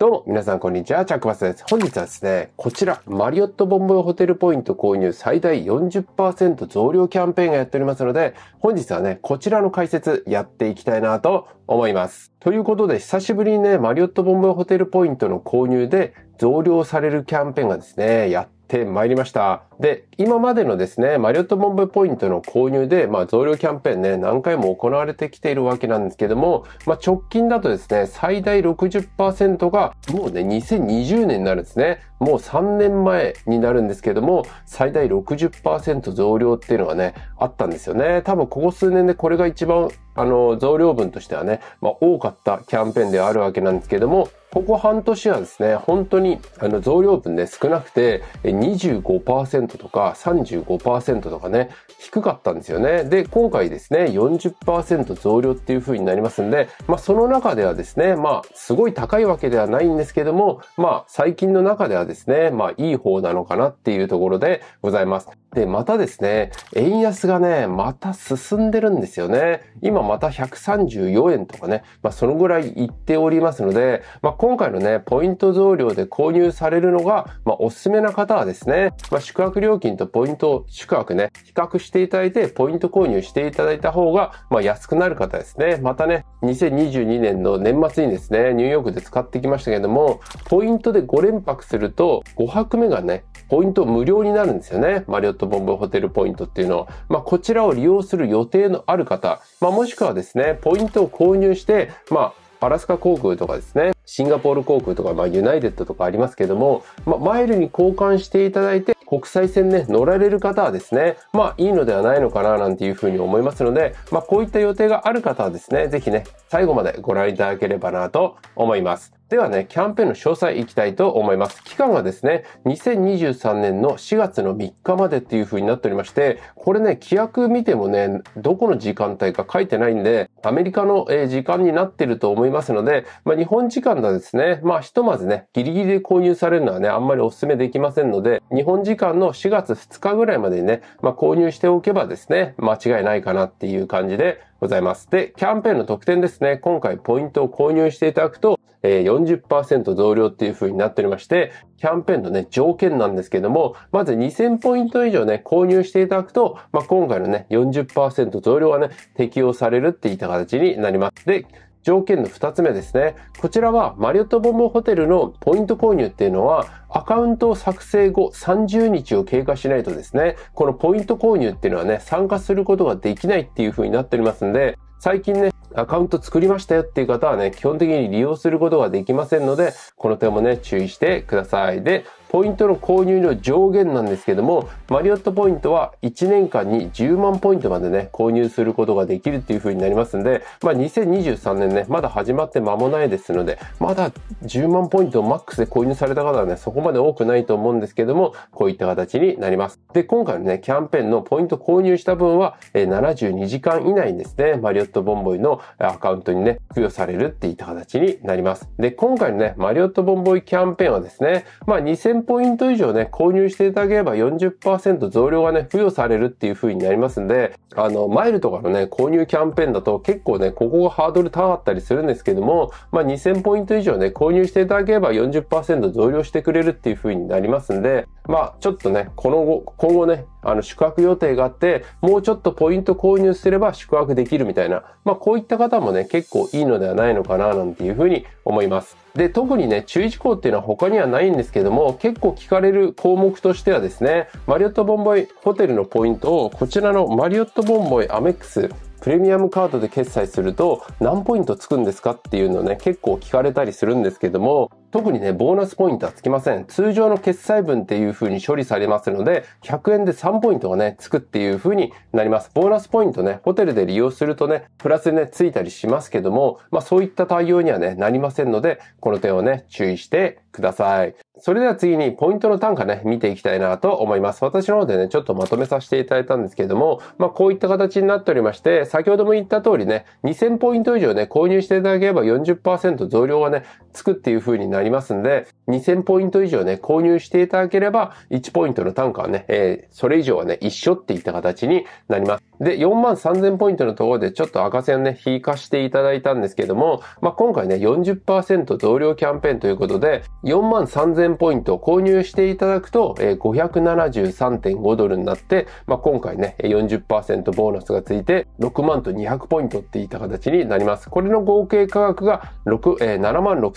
どうも、皆さん、こんにちは。チャックバスです。本日はですね、こちら、マリオットボンボイホテルポイント購入最大40%増量キャンペーンがやっておりますので、本日はね、こちらの解説やっていきたいなと思います。ということで、久しぶりにね、マリオットボンボイホテルポイントの購入で増量されるキャンペーンがですね、やっててまいりました。で、今までのですね、マリオットボンベポイントの購入で、まあ、増量キャンペーンね、何回も行われてきているわけなんですけども、まあ、直近だとですね、最大60%が、もうね、2020年になるんですね。もう3年前になるんですけども、最大60%増量っていうのがね、あったんですよね。多分ここ数年でこれが一番、あの、増量分としてはね、まあ、多かったキャンペーンではあるわけなんですけども、ここ半年はですね、本当にあの増量分ね、少なくて25%とか35%とかね、低かったんですよね。で、今回ですね、40%増量っていう風になりますんで、まあその中ではですね、まあすごい高いわけではないんですけども、まあ最近の中ではですね、まあいい方なのかなっていうところでございます。で、またですね、円安がね、また進んでるんですよね。今また134円とかね、まあそのぐらいいっておりますので、まあ今回のね、ポイント増量で購入されるのが、まあおすすめな方はですね、まあ宿泊料金とポイント宿泊ね、比較していただいて、ポイント購入していただいた方が、まあ安くなる方ですね。またね、2022年の年末にですね、ニューヨークで使ってきましたけれども、ポイントで5連泊すると、5泊目がね、ポイント無料になるんですよね。マリオットボンボホテルポイントっていうのを。まあ、こちらを利用する予定のある方、まあ、もしくはですね、ポイントを購入して、まあ、アラスカ航空とかですね、シンガポール航空とか、まあ、ユナイテッドとかありますけども、まあ、マイルに交換していただいて、国際線ね、乗られる方はですね、まあ、いいのではないのかな、なんていうふうに思いますので、まあ、こういった予定がある方はですね、ぜひね、最後までご覧いただければなと思います。ではね、キャンペーンの詳細いきたいと思います。期間はですね、2023年の4月の3日までっていう風になっておりまして、これね、規約見てもね、どこの時間帯か書いてないんで、アメリカの時間になってると思いますので、まあ、日本時間だですね、まあ、ひとまずね、ギリギリで購入されるのはね、あんまりお勧めできませんので、日本時間の4月2日ぐらいまでにね、まあ、購入しておけばですね、間違いないかなっていう感じで、ございます。で、キャンペーンの特典ですね。今回ポイントを購入していただくと、えー、40%増量っていう風になっておりまして、キャンペーンのね、条件なんですけども、まず2000ポイント以上ね、購入していただくと、まあ、今回のね、40%増量はね、適用されるっていった形になります。で、条件の2つ目ですね。こちらはマリオットボムホテルのポイント購入っていうのはアカウントを作成後30日を経過しないとですね、このポイント購入っていうのはね、参加することができないっていう風になっておりますんで、最近ね、アカウント作りましたよっていう方はね、基本的に利用することができませんので、この点もね、注意してください。で、ポイントの購入の上限なんですけども、マリオットポイントは1年間に10万ポイントまでね、購入することができるっていう風になりますんで、まあ、2023年ね、まだ始まって間もないですので、まだ10万ポイントをマックスで購入された方はね、そこまで多くないと思うんですけども、こういった形になります。で、今回のね、キャンペーンのポイント購入した分は、72時間以内にですね、マリオットボンボイのアカウントにね、付与されるっていった形になります。で、今回のね、マリオットボンボイキャンペーンはですね、まあ、1000ポイント以上ね、購入していただければ40%増量がね、付与されるっていう風になりますんで、あの、マイルとかのね、購入キャンペーンだと結構ね、ここがハードル高かったりするんですけども、まあ、2000ポイント以上ね、購入していただければ40%増量してくれるっていう風になりますんで、まあ、ちょっとね、この後、今後ね、あの、宿泊予定があって、もうちょっとポイント購入すれば宿泊できるみたいな、まあ、こういった方もね、結構いいのではないのかな、なんていうふうに思います。で、特にね、注意事項っていうのは他にはないんですけども、結構聞かれる項目としてはですね、マリオットボンボイホテルのポイントを、こちらのマリオットボンボイアメックスプレミアムカードで決済すると何ポイントつくんですかっていうのね、結構聞かれたりするんですけども、特にね、ボーナスポイントはつきません。通常の決済分っていう風に処理されますので、100円で3ポイントがね、つくっていう風になります。ボーナスポイントね、ホテルで利用するとね、プラスでね、ついたりしますけども、まあそういった対応にはね、なりませんので、この点をね、注意してください。それでは次にポイントの単価ね、見ていきたいなと思います。私の方でね、ちょっとまとめさせていただいたんですけれども、まあこういった形になっておりまして、先ほども言った通りね、2000ポイント以上ね、購入していただければ40%増量がね、つくっていう風になりますんで、2000ポイント以上ね、購入していただければ、1ポイントの単価はね、えー、それ以上はね、一緒っていった形になります。で、4万3000ポイントのところでちょっと赤線ね、引かしていただいたんですけども、まあ、今回ね、40%同量キャンペーンということで、4万3000ポイントを購入していただくと、えー、573.5ドルになって、まあ、今回ね、40%ボーナスがついて、6万と200ポイントっていった形になります。これの合計価格が6、えー、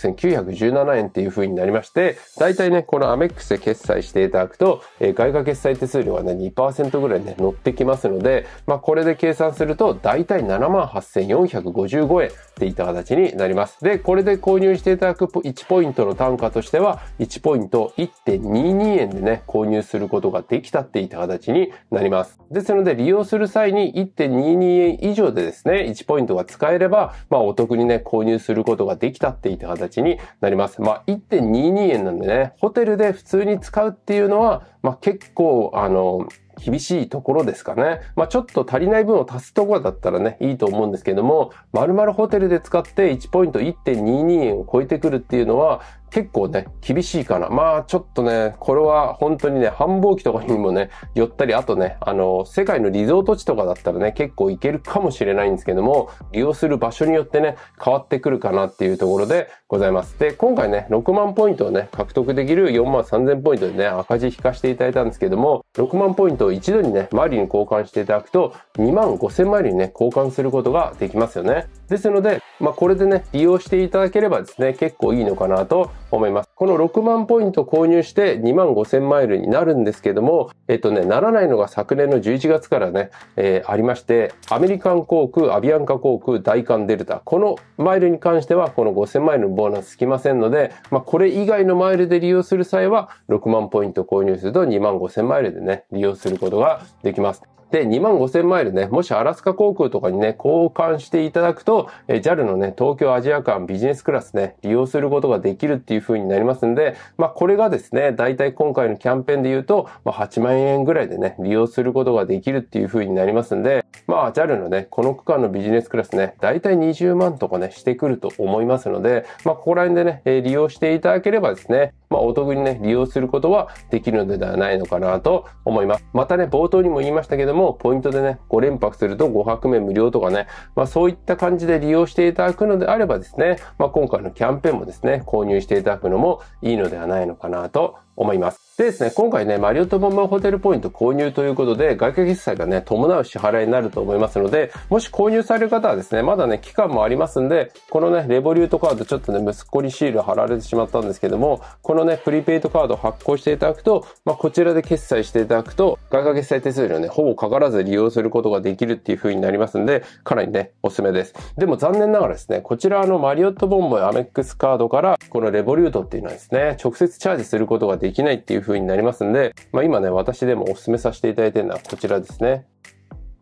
76,917円っていう風になりまして、大体ね、このアメックスで決済していただくと、えー、外貨決済手数料がね、2%ぐらいね、乗ってきますので、ままあ、これで計算すると、だいたい78,455円っていった形になります。で、これで購入していただく1ポイントの単価としては、1ポイント1.22円でね、購入することができたっていった形になります。ですので、利用する際に1.22円以上でですね、1ポイントが使えれば、まあ、お得にね、購入することができたっていった形になります。まあ、1.22円なんでね、ホテルで普通に使うっていうのは、まあ、結構、あの、厳しいところですかね。まあ、ちょっと足りない分を足すところだったらね、いいと思うんですけども、まるホテルで使って1ポイント1.22円を超えてくるっていうのは、結構ね、厳しいかな。まあちょっとね、これは本当にね、繁忙期とかにもね、寄ったり、あとね、あの、世界のリゾート地とかだったらね、結構行けるかもしれないんですけども、利用する場所によってね、変わってくるかなっていうところでございます。で、今回ね、6万ポイントをね、獲得できる4万3000ポイントでね、赤字引かせていただいたんですけども、6万ポイントを一度にね、マリに交換していただくと、2万5000マリにね、交換することができますよね。ですので、まあ、これでね、利用していただければですね、結構いいのかなと思います。この6万ポイント購入して2万5千マイルになるんですけども、えっとね、ならないのが昨年の11月からね、えー、ありまして、アメリカン航空、アビアンカ航空、大韓デルタ、このマイルに関しては、この5千マイルのボーナスつきませんので、まあ、これ以外のマイルで利用する際は、6万ポイント購入すると2万5千マイルでね、利用することができます。で、2万5000マイルね、もしアラスカ航空とかにね、交換していただくと、え JAL のね、東京アジア間ビジネスクラスね、利用することができるっていう風になりますんで、まあ、これがですね、大体今回のキャンペーンで言うと、まあ、8万円ぐらいでね、利用することができるっていう風になりますんで、まあ、JAL のね、この区間のビジネスクラスね、大体20万とかね、してくると思いますので、まあ、ここら辺でね、え利用していただければですね、まあ、お得にね、利用することはできるのではないのかなと思います。またね、冒頭にも言いましたけども、もポイントでね、5連泊すると5泊目無料とかね、まあそういった感じで利用していただくのであればですね、まあ今回のキャンペーンもですね、購入していただくのもいいのではないのかなと思います。でですね、今回ね、マリオットボンバーホテルポイント購入ということで、外貨決済がね、伴う支払いになると思いますので、もし購入される方はですね、まだね、期間もありますんで、このね、レボリュートカード、ちょっとね、息子にシール貼られてしまったんですけども、このね、プリペイトカード発行していただくと、まあ、こちらで決済していただくと、外貨決済手数料ね、ほぼかからず利用することができるっていう風になりますんで、かなりね、おすすめです。でも残念ながらですね、こちらのマリオットボンボンアメックスカードから、このレボリュートっていうのはですね、直接チャージすることができないっていう風になりますんで、まあ、今ね、私でもお勧めさせていただいてるのはこちらですね。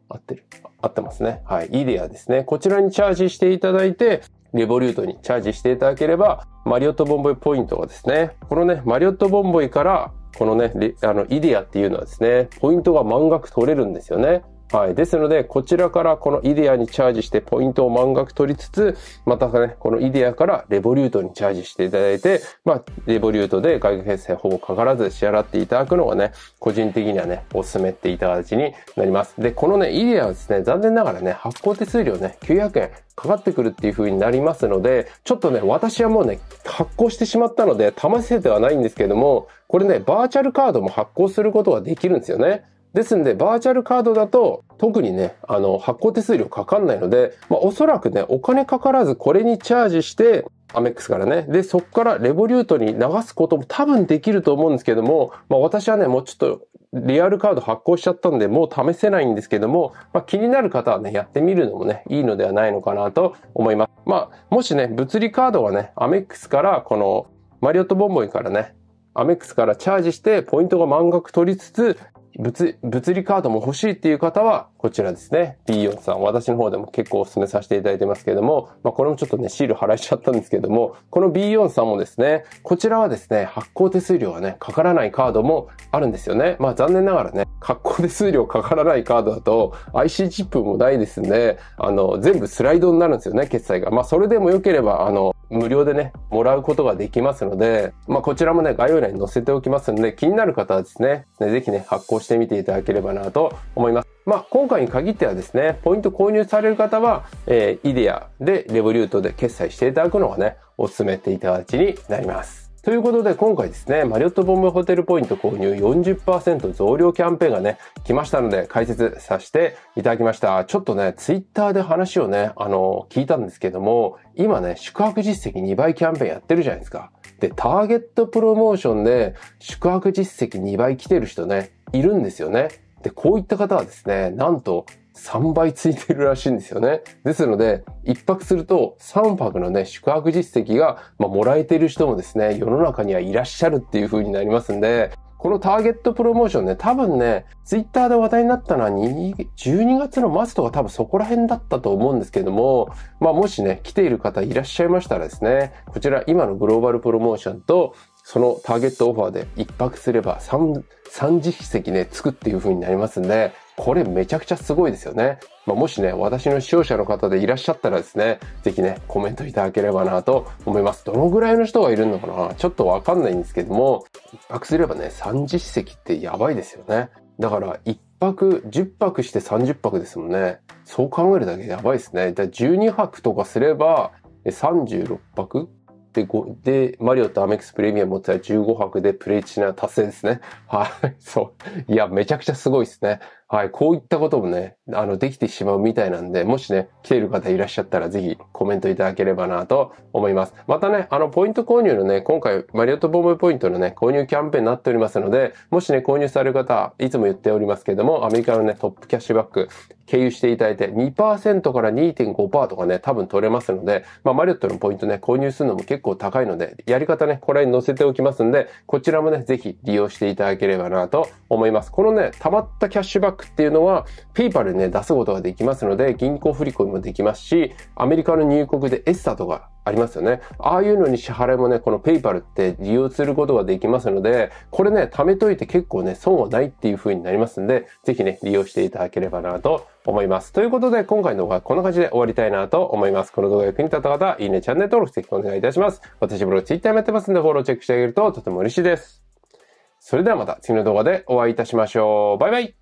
合ってる。合ってますね。はい。イデアですね。こちらにチャージしていただいて、レボリュートにチャージしていただければ、マリオットボンボイポイントがですね、このね、マリオットボンボイから、このね、あの、イデアっていうのはですね、ポイントが満額取れるんですよね。はい。ですので、こちらからこのイデアにチャージしてポイントを満額取りつつ、またね、このイデアからレボリュートにチャージしていただいて、まあ、レボリュートで外貨決済ほぼかからず支払っていただくのがね、個人的にはね、お勧めっていた形になります。で、このね、イデアはですね、残念ながらね、発行手数料ね、900円かかってくるっていう風になりますので、ちょっとね、私はもうね、発行してしまったので、試せてはないんですけども、これね、バーチャルカードも発行することができるんですよね。ですんで、バーチャルカードだと、特にね、あの、発行手数料かかんないので、まあ、おそらくね、お金かからず、これにチャージして、アメックスからね。で、そこからレボリュートに流すことも多分できると思うんですけども、まあ私はね、もうちょっとリアルカード発行しちゃったんで、もう試せないんですけども、まあ気になる方はね、やってみるのもね、いいのではないのかなと思います。まあ、もしね、物理カードがね、アメックスからこのマリオットボンボイからね、アメックスからチャージしてポイントが満額取りつつ、物、物理カードも欲しいっていう方は、こちらですね。B4 さん。私の方でも結構お勧めさせていただいてますけども、まあこれもちょっとね、シール払いちゃったんですけども、この B4 さんもですね、こちらはですね、発行手数料がね、かからないカードもあるんですよね。まあ残念ながらね、発行手数料かからないカードだと、IC チップもないですんで、あの、全部スライドになるんですよね、決済が。まあそれでも良ければ、あの、無料でね、もらうことができますので、まあこちらもね、概要欄に載せておきますので、気になる方はですね、ねぜひね、発行してみていただければなと思います。まあ、今回に限ってはですね、ポイント購入される方は、えー、イデアでレボリュートで決済していただくのがね、お勧めっていただきになります。ということで、今回ですね、マリオットボンベホテルポイント購入40%増量キャンペーンがね、来ましたので解説させていただきました。ちょっとね、ツイッターで話をね、あの、聞いたんですけども、今ね、宿泊実績2倍キャンペーンやってるじゃないですか。で、ターゲットプロモーションで宿泊実績2倍来てる人ね、いるんですよね。で、こういった方はですね、なんと3倍ついてるらしいんですよね。ですので、1泊すると3泊のね、宿泊実績が、まあ、もらえている人もですね、世の中にはいらっしゃるっていう風になりますんで、このターゲットプロモーションね、多分ね、ツイッターで話題になったのは12月の末とか多分そこら辺だったと思うんですけども、まあもしね、来ている方いらっしゃいましたらですね、こちら今のグローバルプロモーションと、そのターゲットオファーで1泊すれば3、3次席ね、つくっていう風になりますんで、これめちゃくちゃすごいですよね。まあ、もしね、私の視聴者の方でいらっしゃったらですね、ぜひね、コメントいただければなと思います。どのぐらいの人がいるのかなちょっとわかんないんですけども、一泊すればね、30席ってやばいですよね。だから一泊、10泊して30泊ですもんね。そう考えるだけでやばいですね。だ12泊とかすれば、36泊で、で、マリオとアメックスプレミアム持ってたら15泊でプレチナ達成ですね。はい、そう。いや、めちゃくちゃすごいですね。はい、こういったこともね、あの、できてしまうみたいなんで、もしね、来ている方いらっしゃったら、ぜひコメントいただければなと思います。またね、あの、ポイント購入のね、今回、マリオットボムポイントのね、購入キャンペーンになっておりますので、もしね、購入される方、いつも言っておりますけども、アメリカのね、トップキャッシュバック、経由していただいて2%から2.5%とかね、多分取れますので、まあ、マリオットのポイントね、購入するのも結構高いので、やり方ね、これに載せておきますんで、こちらもね、ぜひ利用していただければなと思います。このね、溜まったキャッシュバックっていうのは、ペイパルね、出すことができますので、銀行振り込みもできますし、アメリカの入国でエスタとかありますよね。ああいうのに支払いもね、このペイパルって利用することができますので、これね、貯めといて結構ね、損はないっていう風になりますんで、ぜひね、利用していただければなと思います。ということで、今回の動画はこんな感じで終わりたいなと思います。この動画が役に立った方は、いいね、チャンネル登録ぜひお願いいたします。私ブログ、ツイッターもやってますんで、フォローチェックしてあげるととても嬉しいです。それではまた次の動画でお会いいたしましょう。バイバイ